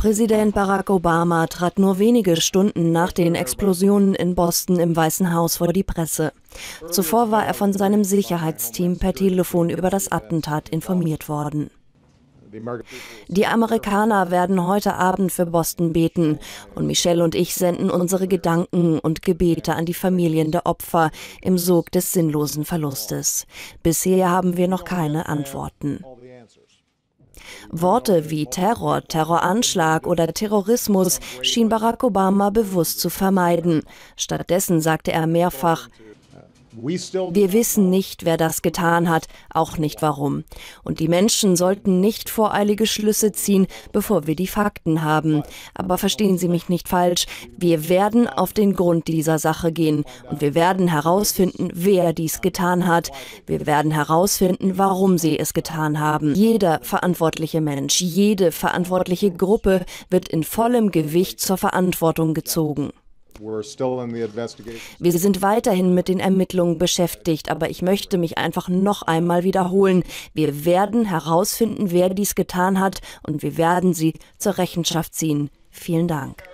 Präsident Barack Obama trat nur wenige Stunden nach den Explosionen in Boston im Weißen Haus vor die Presse. Zuvor war er von seinem Sicherheitsteam per Telefon über das Attentat informiert worden. Die Amerikaner werden heute Abend für Boston beten und Michelle und ich senden unsere Gedanken und Gebete an die Familien der Opfer im Sog des sinnlosen Verlustes. Bisher haben wir noch keine Antworten. Worte wie Terror, Terroranschlag oder Terrorismus schien Barack Obama bewusst zu vermeiden. Stattdessen sagte er mehrfach, wir wissen nicht, wer das getan hat, auch nicht warum. Und die Menschen sollten nicht voreilige Schlüsse ziehen, bevor wir die Fakten haben. Aber verstehen Sie mich nicht falsch, wir werden auf den Grund dieser Sache gehen und wir werden herausfinden, wer dies getan hat. Wir werden herausfinden, warum sie es getan haben. Jeder verantwortliche Mensch, jede verantwortliche Gruppe wird in vollem Gewicht zur Verantwortung gezogen. Wir sind weiterhin mit den Ermittlungen beschäftigt, aber ich möchte mich einfach noch einmal wiederholen. Wir werden herausfinden, wer dies getan hat, und wir werden sie zur Rechenschaft ziehen. Vielen Dank.